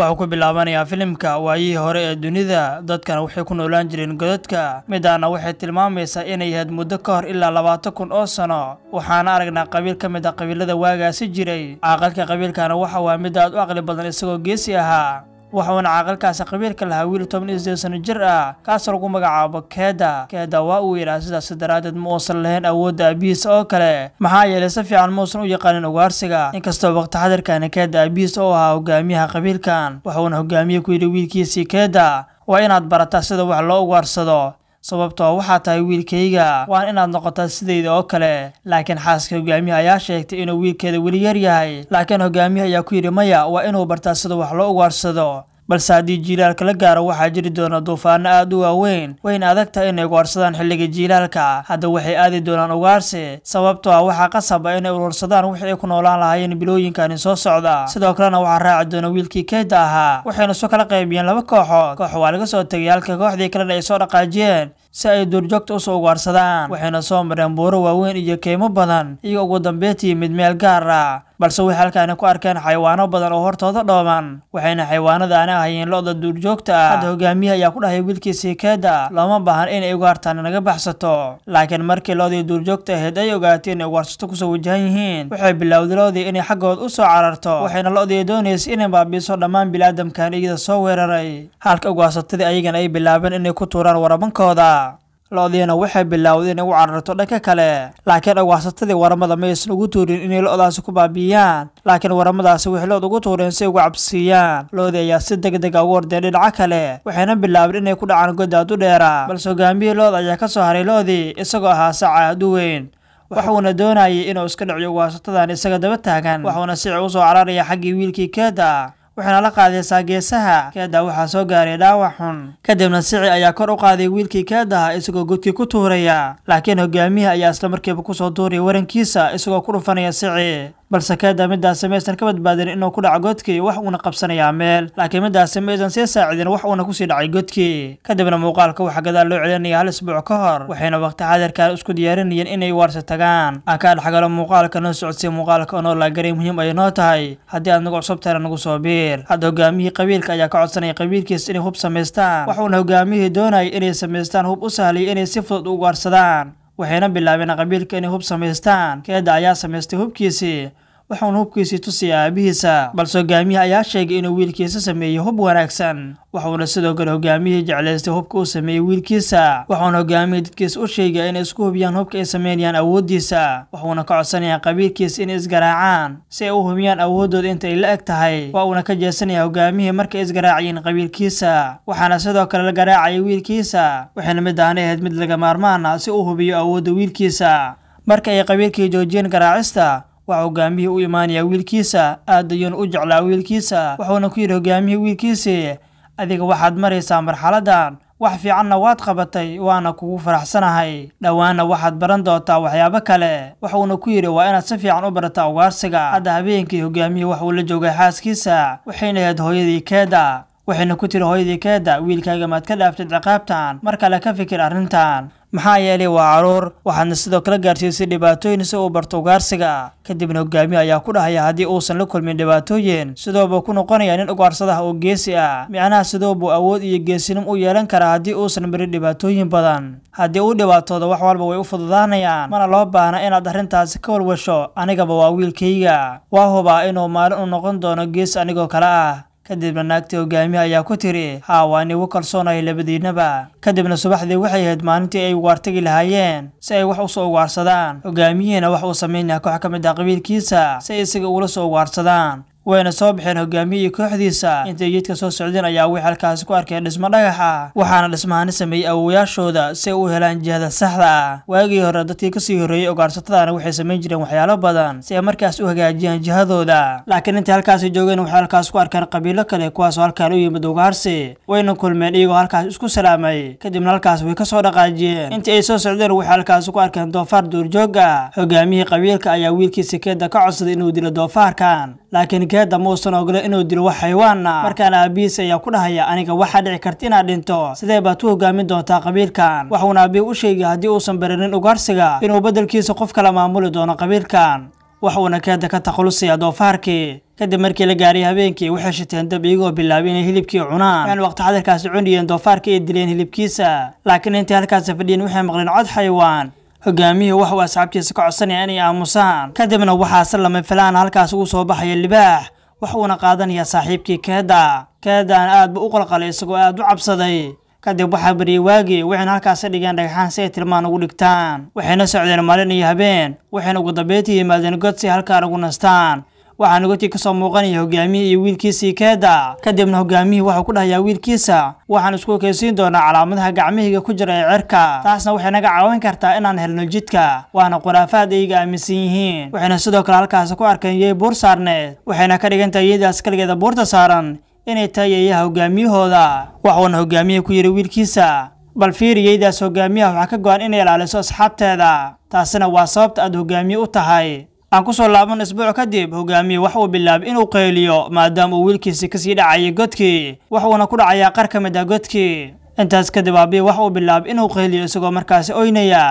wuxuu ku bilaabanayaa filimka waayihii hore ee dunida dadkana waxay ku noolaan jireen godadka midaana waxay tilmaamaysaa inay yahayd muddo ka hor ilaa labaatan kun oo sano waxaana aragnaa qabiil ka mid a ah qabiilada waagaasi jiray caaqadka qabiilkana waxa waa mid aad u aqli badan isagoo geesi ahaa waxauna caaqilkaasi qabiilka lahaa wiil toban iyo sideed sano jir ah kaasoo lagu magacaabo keeda keeda waa uu yidhaah sidaasi daraaddeed ma uusan lahayn awoodda aabihiis oo kale maxaa yeelay si fiican mauusan u yaqaanin ugaarsiga inkastoo waqti xadirkana keeda aabihiis oo ahaa hogaamiyaha qabiilkan waxuuna hogaamiye ku yidhi wiilkiisii keeda waa inaad barataa sida wax loo ugaarsado sababtoo ah waxaa tahay wiilkayga waan inaad noqotaa sidayda oo kale laakiin xaaska hogaamiha ayaa sheegtay inuu wiilkeeda weli yar yahay laakiin hogaamiha ayaa ku yidhi maya waa inuu bartaa sida wax loo ugaarsado balse haddii jiilaalka la gaaro waxaa jiri doona duufaano aad u waaweyn wayna adag inay ugaarsadaan xilliga jiilaalka hadda waxay aadi doonaan ugaarsi sababtoo ah waxaa qasaba inay urursadaan wixii ay ku noolaan lahaayeen bilooyinkaani soo socda sidoo kalena waxaa raaci doona wiilkii keyda ahaa waxayna soo kala qaybiyeen laba kooxood koox waa laga soo tegay halka kooxdii kalena ay soo dhaqaajiyeen si ay duurjoogta usoo ugaarsadaan waxayna soo mareen buuro waaweyn iyo keymo badan iyo ugu dambeetii mid meel gaar ah balse waxay halkaani ku arkeen xayawaano badan oo hortooda dhooman waxayna xayawaanadaani ahayeen lo duurjoogta ah hadda hogaamiye ayaa ku dhahay wiilkiisii keeda looma baahan inay ugaartaan naga baxsato laakiin markii lo duurjoogta ahayd ay ogaatay inay ugaarsato kusoo wajahan yihiin waxay bilowday lo inay xaggood u soo cararto waxayna lo doonaysa inay baabiiso dhammaan bili iyada soo weeraray halka ugaarsatadii ayagana ay bilaabeen inay ku tuuraan warabankooda lo-diina waxay bilaawday inay u cararto dhanka kale laakiin dhawaarsatadii waramada ma ugu tuurin inay lo-daasi ku baabi'iyaan laakiin waramadaasi waxay lo ugu tuureen si ay ugu cabsiiyaan loodi ayaa si deg dega ah ugu ordeen dhinaca kale waxayna bilaabeen inay ku dhacaan godaad u dheera balse hogaamiyii lo-da ayaa ka soo haray lo isagoo ahaa saca adu weyn waxuuna doonayay inuu iska dhicyo ugaasatadan isaga daba taagan waxuuna sici u soo cararaya xaggii wiilkii keeda waxaana la qaaday saageesaha keeda waxaa soo gaaray dhaawac xun kadibna sici ayaa kor u qaaday wiilkii keedaha isagoo godkii ku tuuraya laakiin hogaamiha ayaa isla markiiba soo tuuraya warankiisa isagoo ku dhufanaya sici balse keeda midaasi maysan ka badbaadin inuu ku dhaco godkii wax uuna qabsanayaa meel laakiin midaasi maysan sii saacidin wax uuna kusii dhacay godkii kadibna muuqaalka waxaa gadaal loo celinaya hal isbuuc ka hor waxayna waqti xadirkan isku diyaarinayeen inay waarse tagaan aan ka adhxagalo muuqaalka noo socodsii muuqaalka onoo laagari muhiim ay noo tahay haddii aad nagu cusubtana nagu soo biir hadda hogaamiyihii qabiilka ayaa ka codsanaya qabiilkiis inay hub samaystaan wax uuna hogaamiyihii doonayay inay samaystaan hub u sahlaya inay si fudud u ugaarsadaan waxayna bilaabeen qabiilka inay hub samaystaan keeda ayaa sameystay hubkiisii wuxuun hubkiisii tusiyay aabihiisa balse hogaamiyaha ayaa sheegay inuu wiilkiisa sameeyey hub wanaagsan wuxuuna sidoo kale hogaamiyihii jeclaystay hubka u sameeyey wiilkiisa wuxuuna hogaamiyihii dadkiisa u sheegaya inay isku hubiyaan hubka ay sameynayaan awooddiisa wuxuuna ka codsanayaa qabiilkiisa inay isgaraacaan si ay u hubiyaan awooddooda inta ay la eg tahay waa uuna ka jeesanayaa hogaamihii markay isgaraacayeen qabiilkiisa waxaana sidoo kale la garaacayay wiilkiisa waxayna mid ahayd mid laga maarmaana si uu hubiyo awoodda wiilkiisa marka ay qabiilkii joojiyeen garaacista waxaa hogaamihii u imaanaya wiilkiisa aad aadayuuna u jeclaa wiilkiisa wuxuuna ku yidhi hogaamihii wiilkiisii adiga waxaad maraysaa marxaladan wax fiicanna waad qabatay waana kugu faraxsanahay dhowaanna waxaad baran doontaa waxyaabo kale wuxuuna ku yidhi waa inaad si fiican u barataa ugaarsiga hadda habeenkii wax uu la joogay xaaskiisa waxayna ahayd hooyadii keeda waxayna ku tiri hooyadii keeda wiilkaaga maad ka dhaaftay ciqaabtan mar kale ka fikir arrintan maxaa yeelay waa caruur waxaadna sidoo kale gaarsiisay dhibaatooyin si uu barto ugaarsiga kadibna hogaamiye ayaa ku dhahaya haddii uusan la kulmin dhibaatooyin sidoobu ku noqonaya nin ugaarsadah oo geesi ah micnaha sidoobuu awood iyo geesinim u yeelan karaa haddii uusan marin dhibaatooyin badan haddii uu dhibaatooda wax walba way u fududaanayaan mana loo baahna inaad arrintaasi ka walwasho anigaba waa wiilkayga waa hubaa inuu maalin u noqon doono geesi anigoo kale ah kadibna naagtii hogaamiye ayaa ku tiri haa haawa anigu kalsoonayo labadiinnaba kadibna subaxdii waxay ahayd maalintii ay ugaartagi lahaayeen si ay wax u soo ugaarsadaan hogaamiyihiina wax uu samaynaha koox ka mid ah qabiilkiisa si ay isaga ugula soo ugaarsadaan wayna soo baxeen hogaamiyihii kooxdiisa intay jidka soo socdeen ayaa way halkaasi ku arkeen dhismo dhagaxa waxaana dhismahani sameeyey awowayaashooda si ay u helaan jihada saxda ah waagii hore dadkii kasii horreeyey ogaansatadaana waxay samayn jireen waxyaalo badan si ay markaas u hagaajiyaan jihadooda laakiin intay halkaasi joogeen waxay halkaas ku arkeen qabiilo kale kuwaasoo halkaan u yimid ugaarsi wayna kulmeen iyagoo halkaas isku salaamay kadibna halkaas way kasoo dhaqaajiyeen intii ay soo socdeen waxay halkaasi ku arkeen doofaar duurjooga ah qabiilka ayaa wiilkii sikeeda ka codsaday inuu dilo doofaarkan laakiin ujeeda muusan ogolo inuu dilo wax xayawaana ah. markaana aabihiis ayaa ku dhahaya aniga waxaa dhici karta inaad dhinto sidee baad ku hoggaamin doontaa qabiilkan waxuuna aabihi u sheegay haddii uusan baranin ugaarsiga inuu beddelkiisa qof kala maamuli doono qabiilkan waxuuna keeda ka takhalusaya doofaarkii kadib markii la gaaray habeenkii waxay shiteen dab iyagoo bilaabay inay hilibkii cunaan aan waqti xadarkaasi cuniyeen doofaarkii ay dileen hilibkiisa laakiin intay halkaasi fadhiyeen waxay maqleen cod xayawaan hogaamiyii wax uu asxaabtiisa ka codsanaya inay aamusaan kadibna waxaa lama filaan halkaas ugu soo baxaya libaax wax uuna qaadanaya saaxiibkii keeda keedaana aad buu u qalqalay isagoo aad u cabsaday kadib waxaa bariyey waagi waxayna halkaasi dhigeen dhagaxaan si ay tilmaan ugu dhigtaan waxayna socdeen maalin iyo habeen waxayna ugu dambeyntii yimaadeen god si halkaan ugu nastaan waxaana wejig ka soo muuqanaya hogaamihii iyo wiilkiisii keeda kadibna hogaamihii wuxuu ku dhahayaa wiilkiisa waxaan isku ekeysiin doonaa calaamadaha gacmihayga ku jira ee cirka taasna waxay naga caawin kartaa inaan helno jidka waana khuraafaad ayga aaminsan yihiin waxayna sidoo kale halkaasi ku arkeen yey buur saarneed waxayna ka dhigan tahay iyada askaligeeda buurta saaran inay tahay yeeyaha hogaamiyahooda waxuuna hogaamiyihii ku yiri wiilkiisa bal fiiriyeydaas hogaamiyaha waxaa ka go-an inay ilaaliso asxaabteeda taasina waa sababta aad hogaamiye u tahay aan kusoo laaban isbuuc kadib hogaamiye wax uu bilaabay inuu qayliyo maadaama uu wiilkiisi kasii dhacayay godkii waxuuna ku dhacayaa qar ka mid ah godkii intaas kadib aabihi wax uu bilaabay inuu qayliyo isagoo markaasi oynaya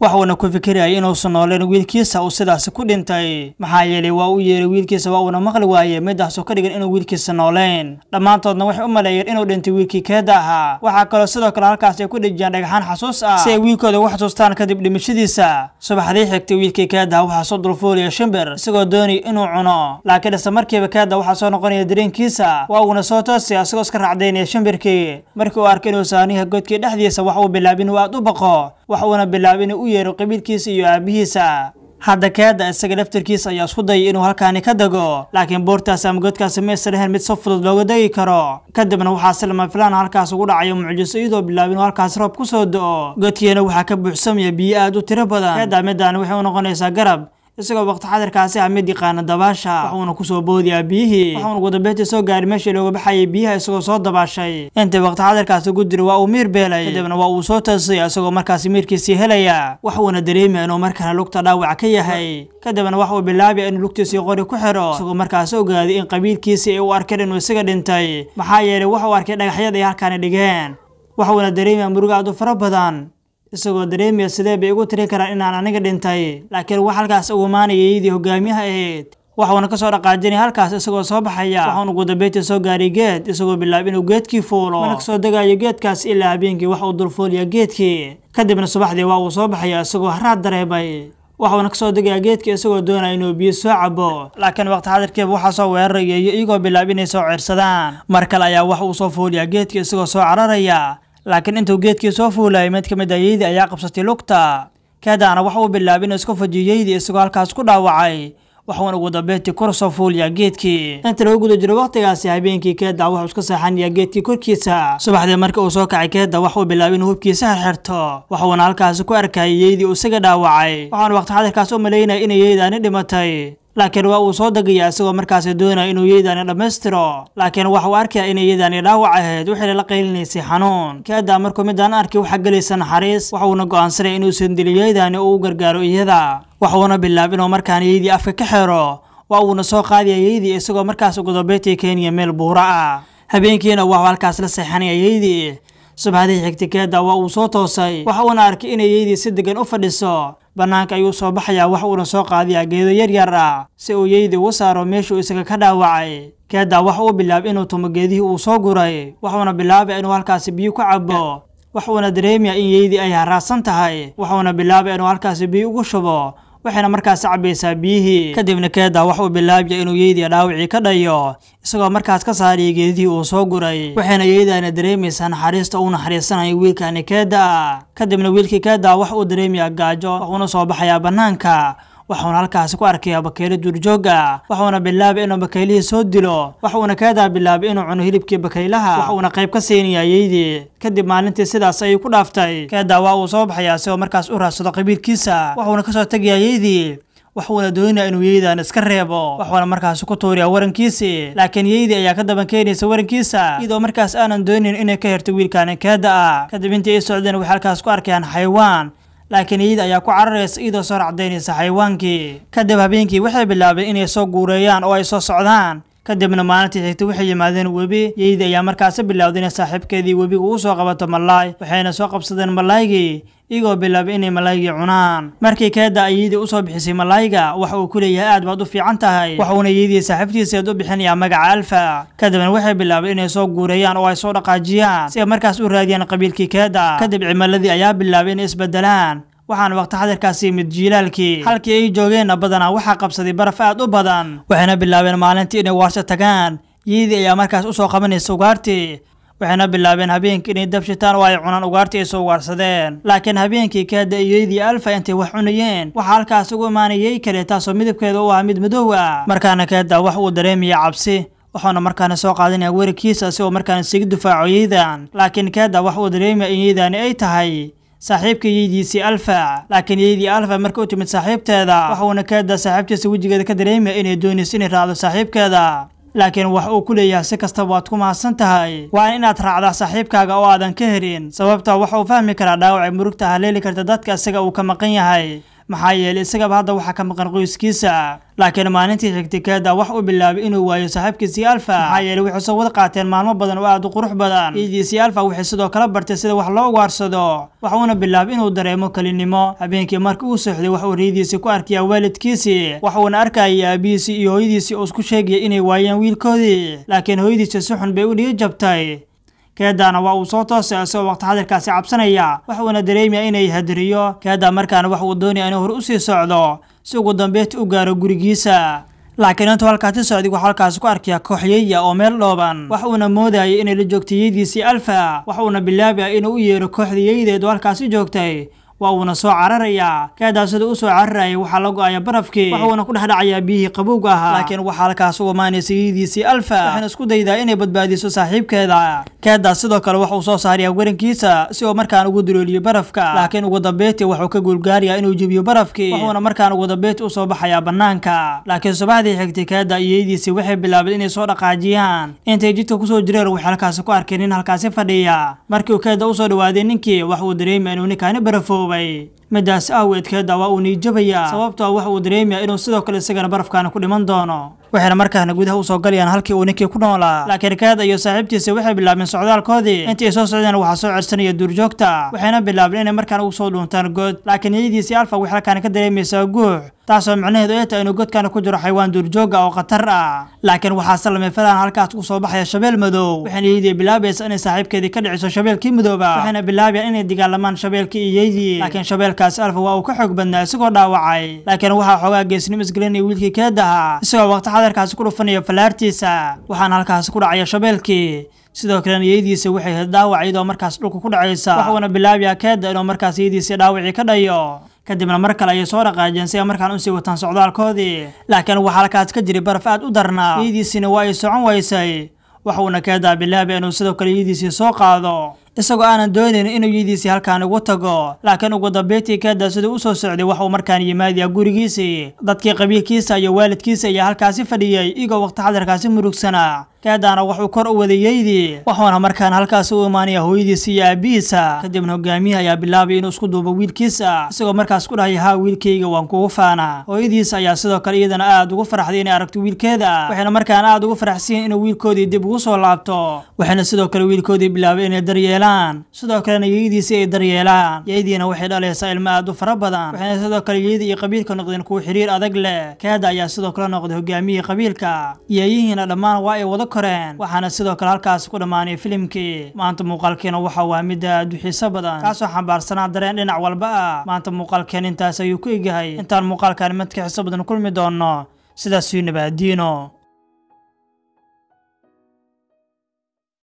waxuuna ku fikirayay inuusan nooleyn wiilkiisa uu sidaasi ku dhintay maxaa yeelay waa u yeeray wiilkiisa waa uuna maqli waaye midaasoo ka dhigan inuu wiilkiisa nooleyn dhammaantoodna waxay u maleeyeen inuu dhintay wiilkii keeda ahaa waxaa kaloo sidoo kale halkaas ay ku dhejiyaan dhagaxaan xasuus ah si ay wiilkooda ugu xasuustaan kadib dhimashadiisa subaxdii xigtay wiilkii keedaha waxaa soo dulfuulaya shimbir isagoo doonaya inuu cuno laakiin isla markiiba keeda waxaa soo noqonaya dareenkiisa waa uuna soo toosaya isagoo iska raacdaynaya shimbirkii markii uu arkay inuu saaniyaha godkii dhexdiisa wax uu bilaaba inuu aad u baqo wax uuna bilaaba inuu u yeero qabiilkiisa iyo aabihiisa hadda kaada isaga laftarkiis ayaa isku dayay inuu halkaani ka dego laakiin boortaas ama godkaasi maysa ahayn mid si fudud looga degi karo kadibna waxaa lama halkaas ugu dhacaya mucjiso iyadoo bilaaba inuu halkaas roob ku soo do-o godkiina waxaa ka buuxsamaya biyo aad u tiro badan kaada middaani waxay u noqonaysaa garab isagoo waqti xadarkaasi ah mid yaqaana dabaasha waxuuna kusoo boodiyaa biyihii waxuuna gudabeeti soo gaari meeshii looga baxayay biyaha isagoo soo dabaashay intii waqti xadarkaasi ugu jira waa uu miir beelay kadibna waa uu soo taasay isagoo markaasi miirkiisii helaya wax uuna dareemaya inuu markana lugta dhaawac ka yahay kadibna wax uu bilaabaya inuu lugtiisii qori ku xidho isagoo markaasi ogaaday in qabiilkiisii ay u arkeen inuu isaga dhintay maxaa yeelay wax uu arkay dhagaxyada ay halkaani dhigeen waxuuna dareemaya u fara badan isagoo dareemaya sidee bay igu tiri karaan inaan aniga dhintay laakiin wax halkaas ugu maanayaydii hogaamiyaha ahayd waxuuna ka soo dhaqaajinay halkaas isagoo soo baxaya waxaun ugu dambeyntii soo gaaray geed isagoo bilaab inuu geedkii fuulo mana kasoo degaayo geedkaas ilaa habeenkii wax uu dul dulfuulaya geedkii kadibna subaxdii waa uu soo baxaya isagoo haraad dareemay waxuuna kasoo degayaa geedkii isagoo doonaya inuu biyo soo cabo laakiin waqti xadirkeeba waxaa soo weeraraya iyagoo bilaab inay soo cirsadaan mar kale ayaa wax uu soo fuuliyaa geedkii isagoo soo cararaya laakiin intuu geedkii soo fuulayay mid ka mid a ah yeydii ayaa qabsatay lugta kedaana waxa uu bilaabay inuu iska fajiyo yeydii isagoo halkaas ku dhaawacay waxuuna ugu dambeyntii kor soo fuulayaa geedkii inta lagu guda jiro wakhtigaasi habeenkii keeda wuxuu iska seexanayaa geedkii korkiisa subaxdii marka uu soo kacay keeda uu bilaabay inuu hubkiisa xirxirto waxuuna halkaasi ku arkayay yeydii uu isaga dhaawacay waxaana waqti xadirkaas u malaynaya inay yeydaani dhimatay laakiin waa uu soo degayaa isagoo markaasi doonaya inuu yeydani dhammaystiro laakiin waxa uu arkayaa inay yeydani dhaawac ahayd waxayna la qaylinaysay xanuun kadaa markuu midaan arkay waxaa gelaysa naxariis uuna go'aansanaya inuusan diliyo yeydani uu u gargaaro iyada uuna bilaab inuu markaan yeydii afka ka xiro waa uuna soo qaadaya yeydii isagoo markaas ugudabayti kenya meel buura ah habeenkiina waxuu halkaas la seexanaya yeydii subhadii xigtikeeda waa uu soo toosay waxa uuna arkay inay yeydii si degan u fadhiso bannaanka ayuu soo baxayaa wax uuna soo qaadayaa geedo yaryar ah si uu yeydi ugu saaro meeshuu isaga ka dhaawacay keedaa wax uu bilaabay inuu tumo geedihii uu soo guray wuxuuna bilaabaya inuu halkaasi biyo ku cabo waxuuna dareemayaa in yeydii ay haraasan tahay waxuuna bilaabay inuu halkaasi biyo ugu shubo waxayna markaas cabaysaa biyihii kadibna keeda wax uu bilaabya inuu yeydiya dhaawicii ka dhayo isagoo markaas ka saaraya geedihii uu soo guray waxayna yeydaana dareemaysaa naxariista uu naxariisanayo wiilkani keeda kadibna wiilkii keeda wax uu dareemaya gaajo wax uuna soo baxayaa bannaanka waxuuna halkaasi ku arkayaa bakaylo duurjoog ah waxuuna bilaabay inuu bakaylihii soo dilo waxuuna keedaa bilaabay inuu cuno hilibkii bakaylaha waxuuna qayb ka siinayaa yeydii kadib maalintii sidaas ayay ku dhaaftay keedaa waa uu soo baxayaa si oo markaas u raadsado qabiilkiisa waxuuna ka soo tegayaa yeydii waxuuna doonayaa inuu yeydaan iska reebo waxuuna markaasi ku tuuriyaa warankiisii laakiin yeydi ayaa ka daban keenaysa warankiisa iyadoo markaas aanan doonayn inay ka herto wiilkaanin keeda ah kadib intii ay socdeen waxay halkaas ku arkayaan xayawaan laakiin iyada ayaa ku cararaysa iyadoo soo racdaynaysa xayawaankii kadib habeenkii waxay bilaabeen inay soo guureeyaan oo ay soo socdaan kadibna maalintii xigta waxay yimaadeen webi yeydi ayaa markaasi bilowday inay saaxiibkeedii webiga uu soo qabato malaay waxayna soo qabsadeen malaaygii iyagoo bilaabay inay malaaygii cunaan markii keeda ay yeydi usoo bixisay malaayga waxa uu ku leeyahay aad baad u fiican tahay waxuuna yeydi saaxiibtiiseed u bixinayaa magaca alfa kadibna waxay bilaabay inay soo guureeyaan oo ay soo dhaqaajiyaan si ay markaas u raadiyaan qabiilkii keeda kadib cimiladii ayaa bilaabay inay isbedelaan waxaana waqti xadirkaasi imid jiilaalkii halkii ay joogeenna badanaa waxaa qabsaday baraf aad u badan waxayna bilaabeen maalintii inay waarsho tagaan yiidii ayaa markaas usoo qabanaysa ugaartii waxayna bilaabeen habeenkii inay dab shitaan oo ay cunaan ugaartii ay soo ugaarsadeen laakiin habeenkii ka hadda iyeydii alfa intay wax cunayeen waxaa halkaas ugu imaanayay kale taasoo midabkeeda u ah mid madow ah markaana kaadda wax uu dareemaya cabsi waxauna markaana soo qaadanaya weerarkiisa si uu markaana siga dufaaco yeydan laakiin kaadda wax uu dareemaya in yeydaani ay tahay saaxiibka yeydiisii alfa laakiin yeydii alfa marka u timid saaxiibteeda waxa uuna kaada saaxiibtiisa wejigeeda ka dareemaya inay doonayso inay raacdo saaxiibkeeda laakiin wax uu ku leeyahay si kastaba waad ku mahadsan tahay waan inaad raacda saaxiibkaaga oo aadan ka herin sababta ah wax uu fahmi karaa dhaawacay murugta haleeli karta dadka isaga uu ka maqan yahay maxaa yeelay isagaba hadda waxaa ka maqan qoyskiisa laakiin maalintii xigtikeeda wax u bilaabay inuu waayo saaxiibkiisii alfa maxaa yeelay waxay soo wada qaateen maalmo badan oo aad u qurux badan ciidiisii alfa waxay sidoo kale bartay sida wax loo ugaarsado waxa uuna bilaabay inuu dareemo kelinimo habeenkii marka uu soxday waxa uu riyadiisii ku arkayaa waalidkiisii waxa uuna arkayay aabihiisii iyo hooyadiisii oo isku sheegaya inay waayeen wiilkoodii laakiin hooyadiisa si xun bay u dhigi jabtay keedana waa uu soo toosay isagoo waqti xadirkaasi cabsanaya uuna dareemayaa inay hadiriyo keeda markaana wax uu doonaya inuu hor u sii socdo si ugu dambeet u gaaro gurigiisa laakiin intuu halkaasi socday wuxuu halkaasi ku arkaya kooxyeya oo meel dhooban wax uuna moodayay inay la joogtay yeydiisii alfa wax uuna bilaabaya inuu u yeero kooxda yeydeedu halkaasi joogtay waa uuna soo cararayaa kaadaa sida u soo waxaa la go-aya barafkii waxuuna ku dhexdhacayaa biyihii qabowga ahaa laakiin waxaa halkaas u imaanaya siriidiisii alfa waxayna isku daydaa inay badbaadiso saaxiibkeeda kaadaa sidoo kale uu soo saarayaa warankiisa si uu markaan ugu dulooliyo barafka laakiin ugu dambeyti waxuu ka guulgaarayaa inuu jebiyo barafkii wuxuuna markaan ugu dambeyti u soo baxayaa bannaanka laakiin subaxdii xigtay kaadaa iyo waxay bilaabeen inay soo dhaqaajiyaan intay jidka kusoo jireen waxay halkaasi ku arkeen nin halkaasi fadhiya markii uu keeda usoo dhawaaday ninkii wax uu dareemaya inuu ninkaani barafo duuduubay midaas aaweedkee daawaa uu niijabaya sababtoo ah wax uu dareemayaa inuu sidoo kale isagana barafkaana ku dhiman doono waxayna markaana gudaha u soo galayaan halkii uu ninkii ku noolaa laakiin kaad iyo saaxiibtiisa waxay bilaabeen socdaalkoodii intii ay soo socdeen waxaa soo cedsanaya duurjoogta waxayna bilaabeen inay markaan ugu soo dhuuntaan god laakiin niyadiisii alfa waxay halkaana ka dareemaysaa guux taasoo micnaheedu ay tahay inuu godkaana ku jiro xayawaan duurjooga oo khatar ah laakiin waxaa sallamay falaan halkaas ku soo baxaya shabeel madow waxayna yeydii bilaabaysa inay saaxiibkeedii ka dhiciso shabeelkii madooba waxayna bilaabayaan inay dagaalamaan shabeelkii iyo yeydii laakiin shabeelkaasi alfa waa uu ka xoog badnaa isagoo dhaawacay laakiin waxaa xoogaa geesnimo isgelinaya wiilkii keedaha isagoo waqti xadarkaasi ku dhufanaya falaartiisa waxaana halkaasi ku dhacaya shabeelkii sidoo kalena yeediisa waxay hayd dhaawac iyadoo markaas dhulka ku dhacaysa waxuuna bilaabayaa keeda inuu markaas yeediisii dhaawacii ka dhayo kadibna mar kale ayay soo dhaqaajeen si ay markaan usii wataan socdaalkoodii laakiin waxa halkaas ka jiray baraf aad u darnaa iyadiisina waa ay socon waysay waxa uuna kaedaa bilaabay inuu sidoo kale iyadiisii soo qaado isagoo aanan doonayn inuu iyadiisii halkaan ugu tago laakiin ugu dambeyntii keedaa siduu u soo socday uu markaan yimaadayaa gurigiisii dadkii qabiilkiisa iyo waalidkiisa ayaa halkaasi fadhiyey igoo waqti xadarkaasi murugsanaa daadana waxuu kor u wadeeyeydii wuxuuna markaana halkaas u imaanaya hooyadiisa iyo aabihiisa kadibna hogaamiyihii ayaa bilaabay inuu isku duubo wiilkiisa isagoo markaas ku dhahaya haa wiilkayga waan kugu faana hooyadiisa ayaa sidoo kale iyadana aad ugu faraxday inay aragto wiilkeeda waxayna markaana aad ugu farxsiin inuu wiilkoodii dib ugu soo laabto waxayna sidoo kale wiilkoodii bilaabay inay daryeelaan sidoo kalena yeydiisii ay daryeelaan yeydiina waxay dhalaysaa ilmo aad u fara badan waxayna sidoo kale yeyda iyo qabiilka noqdeen kuwa xiriir adag leh keeda ayaa sidoo kale noqday hogaamiyihii qabiilka yeeyihiina dhammaan waa ay wada kareen waxaana sidoo kale halkaas ku dhammaanay filimkii maanta muuqaalkeena waxa waa mid aad u xiiso badan kaasoo xambaarsanaa dareen dhinac walba ah maanta muuqaalkeen intaas ayuu ku egyahay intaan muuqaalkaan madka xiiso badan kulmi doonno sidaas ii nabaadiino